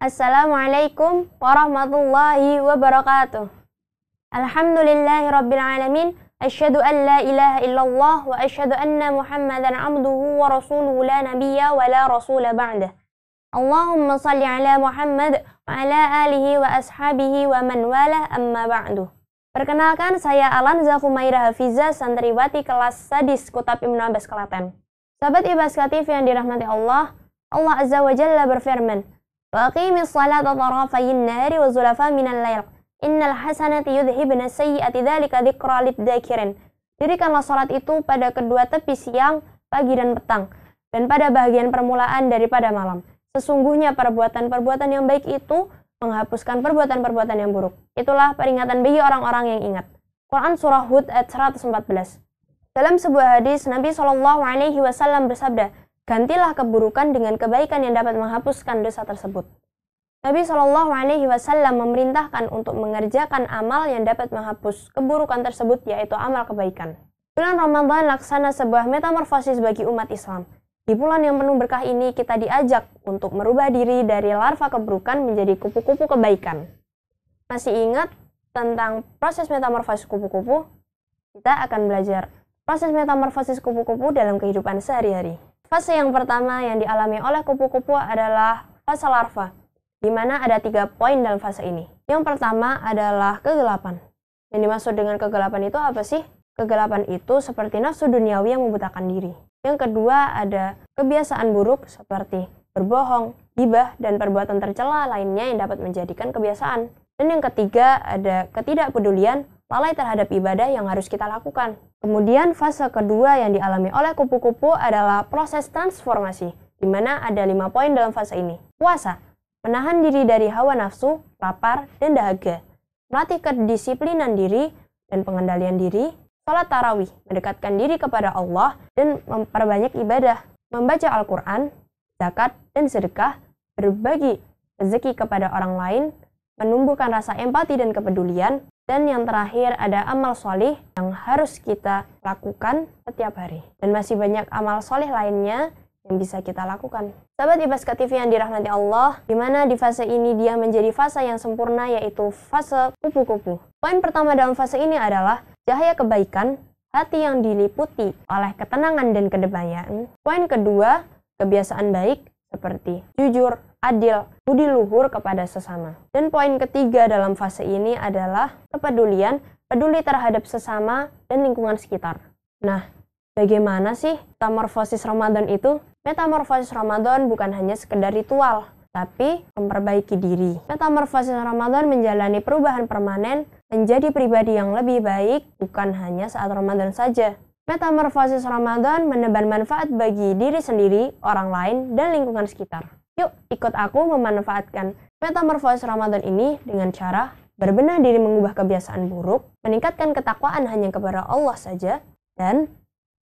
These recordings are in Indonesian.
Assalamualaikum warahmatullahi wabarakatuh. Alhamdulillahi rabbil alamin. Asyhadu an la ilaha illallah wa asyhadu anna Muhammadan abduhu wa rasuluhu la nabiyya wa la rasula ba'dah. Allahumma salli ala Muhammad wa ala alihi wa ashabihi wa man walah amma ba'du. Perkenalkan saya Alanza Kumaira Hafiza santriwati kelas sadis Kutab Ibnu Abbas Kelaten. Sahabat Ibas Katif yang dirahmati Allah, Allah Azza wa Jalla berfirman, وأقيم الصلاة طرفي النهار وزلفا من الليل Innal hasanati yudhibna sayyiati dzalika dzikra lidzakirin. Dirikanlah sholat itu pada kedua tepi siang, pagi dan petang dan pada bagian permulaan daripada malam. Sesungguhnya perbuatan-perbuatan yang baik itu menghapuskan perbuatan-perbuatan yang buruk. Itulah peringatan bagi orang-orang yang ingat. Quran surah Hud ayat 114. Dalam sebuah hadis Nabi Shallallahu alaihi wasallam bersabda, gantilah keburukan dengan kebaikan yang dapat menghapuskan dosa tersebut. Nabi Shallallahu Alaihi Wasallam memerintahkan untuk mengerjakan amal yang dapat menghapus keburukan tersebut, yaitu amal kebaikan. Bulan Ramadan laksana sebuah metamorfosis bagi umat Islam. Di bulan yang penuh berkah ini, kita diajak untuk merubah diri dari larva keburukan menjadi kupu-kupu kebaikan. Masih ingat tentang proses metamorfosis kupu-kupu? Kita akan belajar proses metamorfosis kupu-kupu dalam kehidupan sehari-hari. Fase yang pertama yang dialami oleh kupu-kupu adalah fase larva, di mana ada tiga poin dalam fase ini. Yang pertama adalah kegelapan. Yang dimaksud dengan kegelapan itu apa sih? Kegelapan itu seperti nafsu duniawi yang membutakan diri. Yang kedua ada kebiasaan buruk seperti berbohong, gibah, dan perbuatan tercela lainnya yang dapat menjadikan kebiasaan. Dan yang ketiga ada ketidakpedulian lalai terhadap ibadah yang harus kita lakukan. Kemudian fase kedua yang dialami oleh kupu-kupu adalah proses transformasi, di mana ada lima poin dalam fase ini. Puasa, menahan diri dari hawa nafsu, lapar, dan dahaga. Melatih kedisiplinan diri dan pengendalian diri. Sholat tarawih, mendekatkan diri kepada Allah dan memperbanyak ibadah. Membaca Al-Quran, zakat, dan sedekah, berbagi rezeki kepada orang lain, menumbuhkan rasa empati dan kepedulian, dan yang terakhir ada amal solih yang harus kita lakukan setiap hari. Dan masih banyak amal solih lainnya yang bisa kita lakukan. Sahabat Ibaska TV yang dirahmati Allah, di mana di fase ini dia menjadi fase yang sempurna yaitu fase kupu-kupu. Poin pertama dalam fase ini adalah cahaya kebaikan, hati yang diliputi oleh ketenangan dan kedamaian. Poin kedua, kebiasaan baik seperti jujur, adil, budi luhur kepada sesama. Dan poin ketiga dalam fase ini adalah kepedulian, peduli terhadap sesama dan lingkungan sekitar. Nah, bagaimana sih metamorfosis Ramadan itu? Metamorfosis Ramadan bukan hanya sekedar ritual, tapi memperbaiki diri. Metamorfosis Ramadan menjalani perubahan permanen menjadi pribadi yang lebih baik bukan hanya saat Ramadan saja. Metamorfosis Ramadan menebar manfaat bagi diri sendiri, orang lain, dan lingkungan sekitar. Yuk, ikut aku memanfaatkan metamorfosis Ramadan ini dengan cara berbenah diri mengubah kebiasaan buruk, meningkatkan ketakwaan hanya kepada Allah saja, dan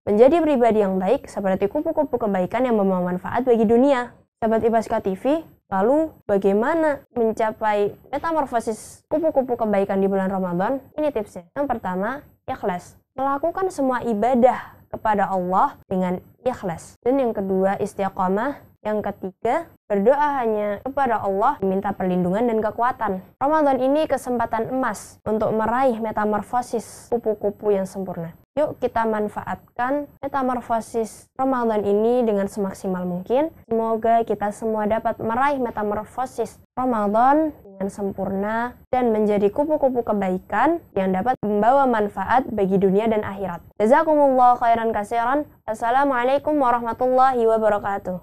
menjadi pribadi yang baik seperti kupu-kupu kebaikan yang membawa manfaat bagi dunia. Sahabat Ibaska TV, lalu bagaimana mencapai metamorfosis kupu-kupu kebaikan di bulan Ramadan? Ini tipsnya. Yang pertama, ikhlas. Melakukan semua ibadah kepada Allah dengan ikhlas. Dan yang kedua istiqomah yang ketiga, berdoa hanya kepada Allah meminta perlindungan dan kekuatan. Ramadan ini kesempatan emas untuk meraih metamorfosis kupu-kupu yang sempurna. Yuk kita manfaatkan metamorfosis Ramadan ini dengan semaksimal mungkin. Semoga kita semua dapat meraih metamorfosis Ramadan dengan sempurna dan menjadi kupu-kupu kebaikan yang dapat membawa manfaat bagi dunia dan akhirat. Jazakumullah khairan kasiran. Assalamualaikum warahmatullahi wabarakatuh.